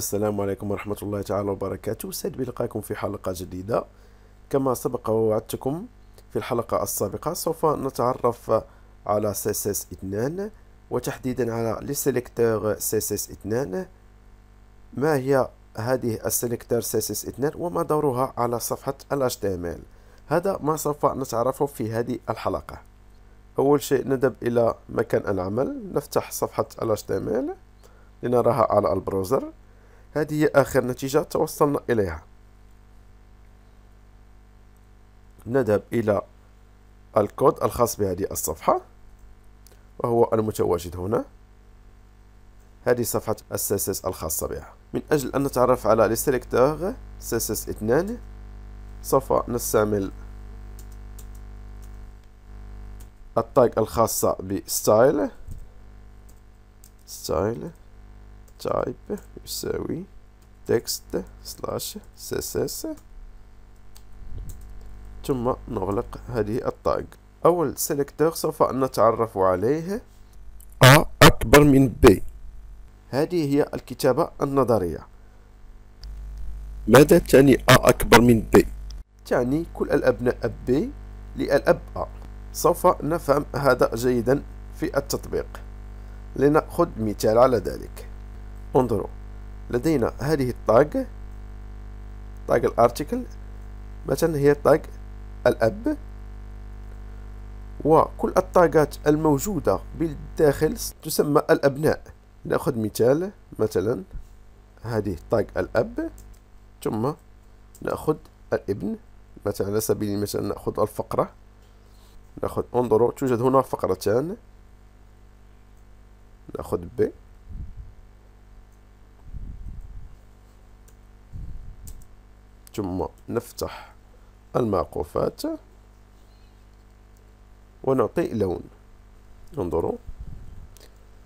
السلام عليكم ورحمة الله تعالى وبركاته سعد بلقائكم في حلقة جديدة كما سبق ووعدتكم في الحلقة السابقة سوف نتعرف على CSS 2 وتحديدا على لي سيليكتور CSS 2 ما هي هذه السيليكتور CSS 2 وما دورها على صفحة ال HTML هذا ما سوف نتعرفه في هذه الحلقة أول شيء نذهب إلى مكان العمل نفتح صفحة ال HTML لنراها على البروزر هذه هي آخر نتيجة توصلنا إليها نذهب إلى الكود الخاص بهذه الصفحة وهو المتواجد هنا هذه صفحة الساسس الخاصة بها من أجل أن نتعرف على السلكتور ساسس اثنان سوف نستعمل التاج الخاصة بستايل ستايل تايب يساوي تكست سلاش css ثم نغلق هذه الطاق أول سيلكتور سوف نتعرف عليه ا أكبر من ب هذه هي الكتابة النظرية ماذا تعني ا أكبر من ب تعني كل الأبناء ب للأب ا سوف نفهم هذا جيدا في التطبيق لنأخذ مثال على ذلك انظروا لدينا هذه الطاق طاق الارتيكل مثلا هي طاق الاب وكل الطاقات الموجودة بالداخل تسمى الابناء ناخذ مثال مثلا هذه طاق الاب ثم ناخذ الابن مثلا على سبيل المثال ناخذ الفقرة ناخذ انظروا توجد هنا فقرتان ناخذ ب ثم نفتح المعقوفات ونعطي لون انظروا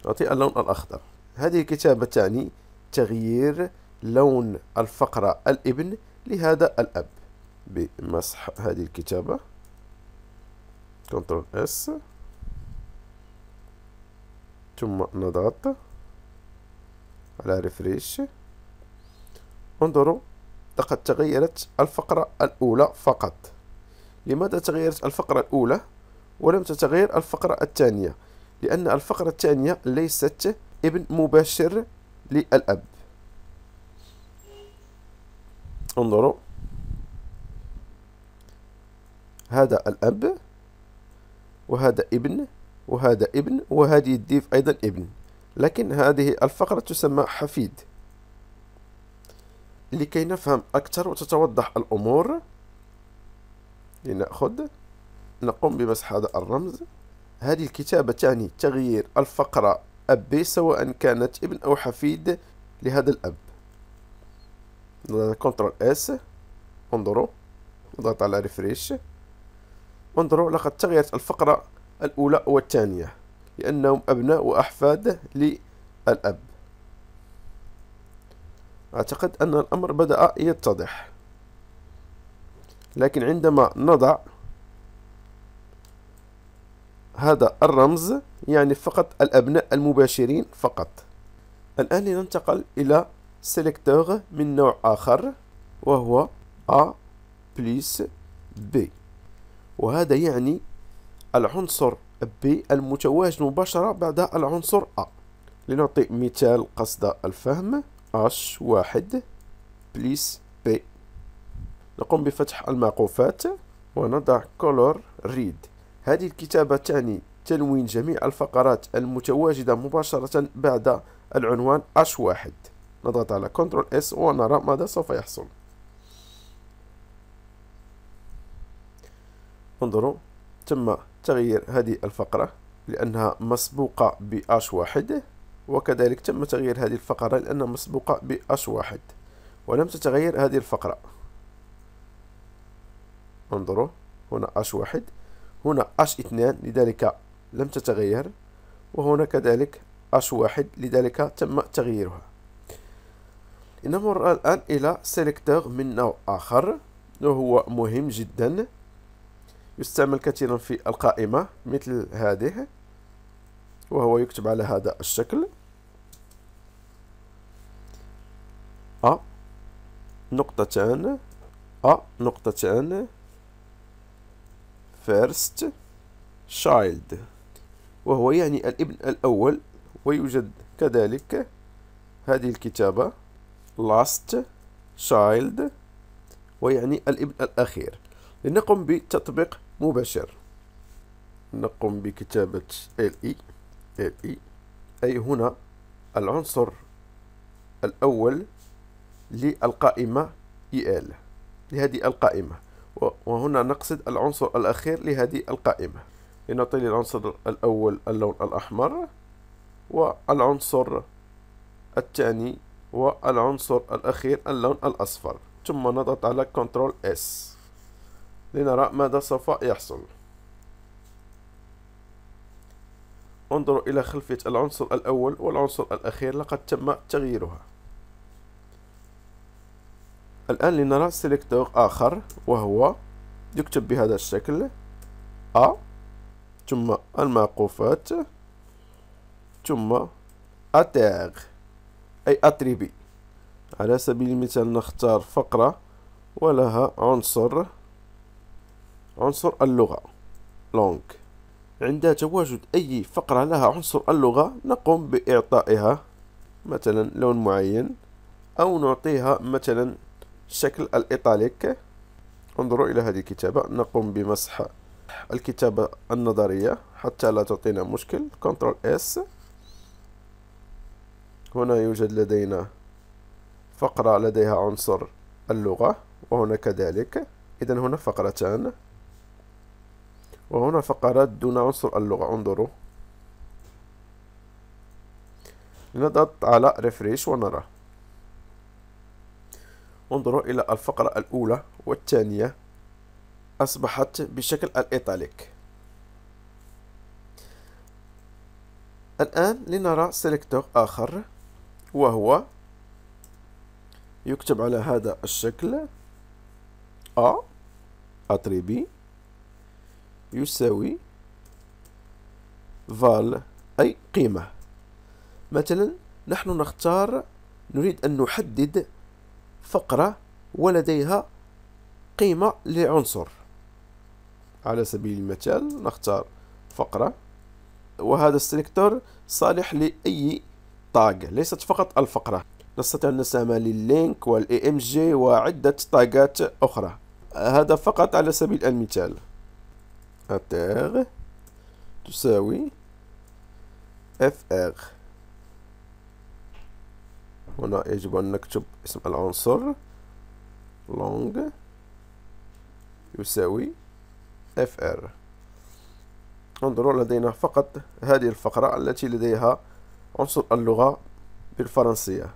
نعطي اللون الأخضر هذه الكتابة تعني تغيير لون الفقرة الابن لهذا الأب بمسح هذه الكتابة كنترول اس ثم نضغط على ريفريش انظروا لقد تغيرت الفقرة الأولى فقط لماذا تغيرت الفقرة الأولى ولم تتغير الفقرة الثانية لأن الفقرة الثانية ليست ابن مباشر للأب انظروا هذا الأب وهذا ابن وهذا ابن وهذه الديف أيضا ابن لكن هذه الفقرة تسمى حفيد لكي نفهم أكثر وتتوضح الأمور لنأخذ نقوم بمسح هذا الرمز هذه الكتابة تعني تغيير الفقرة أبي سواء كانت ابن أو حفيد لهذا الأب كنترول اس انظروا نضغط على ريفريش انظروا لقد تغيرت الفقرة الأولى والثانية لأنهم أبناء وأحفاد للأب أعتقد أن الأمر بدأ يتضح لكن عندما نضع هذا الرمز يعني فقط الأبناء المباشرين فقط الآن لننتقل إلى سيلكتور من نوع آخر وهو A plus B وهذا يعني العنصر B المتواجد مباشرة بعد العنصر A لنعطي مثال قصد الفهم اش واحد بليس بي نقوم بفتح المعقوفات ونضع color ريد هذه الكتابة تعني تلوين جميع الفقرات المتواجدة مباشرة بعد العنوان اش واحد نضغط على كنترول اس ونرى ماذا سوف يحصل انظروا تم تغيير هذه الفقرة لأنها مسبوقة باش واحد وكذلك تم تغيير هذه الفقرة لأنها مسبوقة بأش واحد ولم تتغير هذه الفقرة انظروا هنا أش واحد هنا أش اثنان لذلك لم تتغير وهنا كذلك أش واحد لذلك تم تغييرها نمر الآن إلى سيلكتور من نوع آخر وهو مهم جدا يستعمل كثيرا في القائمة مثل هذه وهو يكتب على هذا الشكل أ نقطتان أ نقطتان first child وهو يعني الابن الأول ويوجد كذلك هذه الكتابة last child ويعني الابن الأخير لنقم بتطبيق مباشر نقوم بكتابة LE أي هنا العنصر الأول للقائمة إل لهذه القائمة وهنا نقصد العنصر الأخير لهذه القائمة لنعطي العنصر الأول اللون الأحمر والعنصر الثاني والعنصر الأخير اللون الأصفر ثم نضغط على كنترول S لنرى ماذا سوف يحصل انظروا إلى خلفية العنصر الأول والعنصر الأخير لقد تم تغييرها الآن لنرى سيلكتور آخر وهو يكتب بهذا الشكل أ ثم المعقوفات ثم أتاغ أي أتريبي على سبيل المثال نختار فقرة ولها عنصر عنصر اللغة لونج عند تواجد أي فقرة لها عنصر اللغة نقوم بإعطائها مثلا لون معين أو نعطيها مثلا شكل الإيطاليك انظروا إلى هذه الكتابة نقوم بمسح الكتابة النظرية حتى لا تعطينا مشكل كنترول اس هنا يوجد لدينا فقرة لديها عنصر اللغة وهنا كذلك إذا هنا فقرتان وهنا فقرات دون عنصر اللغة انظروا نضغط على ريفريش ونرى انظروا إلى الفقرة الأولى والثانية أصبحت بشكل الإيطاليك الآن لنرى سيلكتور آخر وهو يكتب على هذا الشكل أ أتريبي يساوي فال أي قيمة مثلا نحن نختار نريد أن نحدد فقرة ولديها قيمة لعنصر على سبيل المثال نختار فقرة وهذا السلكتور صالح لأي تاج ليست فقط الفقرة نستطيع أن نستعمل اللينك والإي إم جي وعدة طاقات أخرى هذا فقط على سبيل المثال اتر تساوي اف ار هنا يجب أن نكتب اسم العنصر long يساوي fr انظروا لدينا فقط هذه الفقرة التي لديها عنصر اللغة بالفرنسية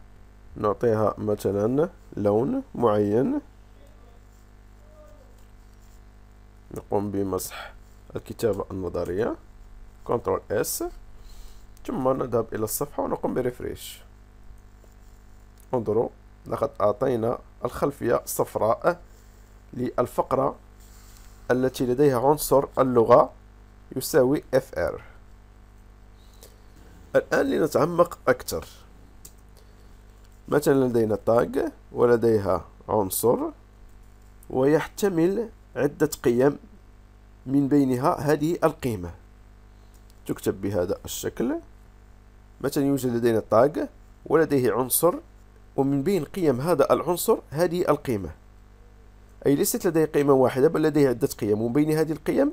نعطيها مثلا لون معين نقوم بمسح الكتابة النظرية كنترول اس ثم نذهب إلى الصفحة ونقوم بريفريش انظروا لقد أعطينا الخلفية الصفراء للفقرة التي لديها عنصر اللغة يساوي fr الآن لنتعمق أكثر مثلا لدينا تاج ولديها عنصر ويحتمل عدة قيم من بينها هذه القيمة تكتب بهذا الشكل مثلا يوجد لدينا طاق ولديه عنصر ومن بين قيم هذا العنصر هذه القيمة أي ليست لديه قيمة واحدة بل لديه عدة قيم ومن بين هذه القيم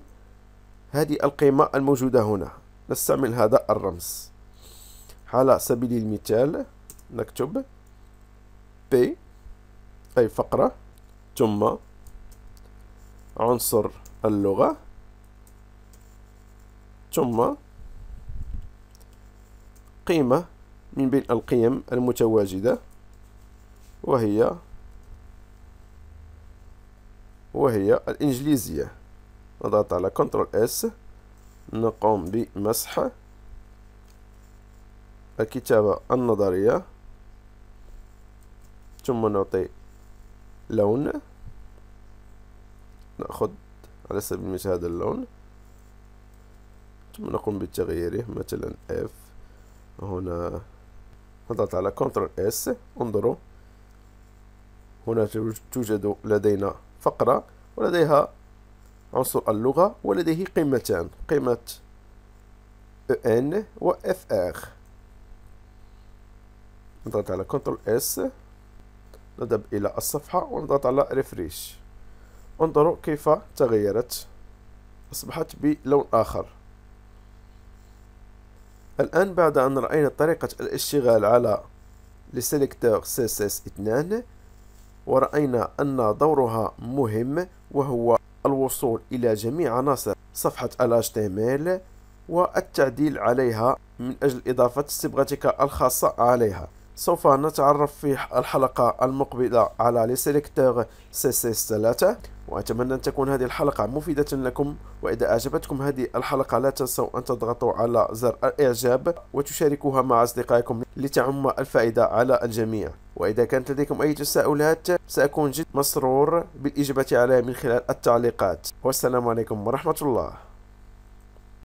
هذه القيمة الموجودة هنا نستعمل هذا الرمز على سبيل المثال نكتب P أي فقرة ثم عنصر اللغة ثم قيمة من بين القيم المتواجدة وهي وهي الإنجليزية نضغط على Ctrl S نقوم بمسح الكتابة النظرية ثم نعطي لون نأخذ على سبيل المثال هذا اللون ثم نقوم بتغييره مثلا اف هنا نضغط على كنترول اس انظروا هنا توجد لدينا فقرة ولديها عنصر اللغة ولديه قيمتان قيمة EN و FR نضغط على كنترول S نذهب إلى الصفحة ونضغط على ريفريش انظروا كيف تغيرت أصبحت بلون آخر الآن بعد أن رأينا طريقة الاشتغال على لسلكتور CSS2 ورأينا أن دورها مهم وهو الوصول إلى جميع عناصر صفحة ال HTML والتعديل عليها من أجل إضافة صبغتك الخاصة عليها سوف نتعرف في الحلقة المقبلة على لي سيليكتور سي سي 3 وأتمنى أن تكون هذه الحلقة مفيدة لكم وإذا أعجبتكم هذه الحلقة لا تنسوا أن تضغطوا على زر الإعجاب وتشاركوها مع أصدقائكم لتعم الفائدة على الجميع وإذا كانت لديكم أي تساؤلات سأكون جد مسرور بالإجابة عليها من خلال التعليقات والسلام عليكم ورحمة الله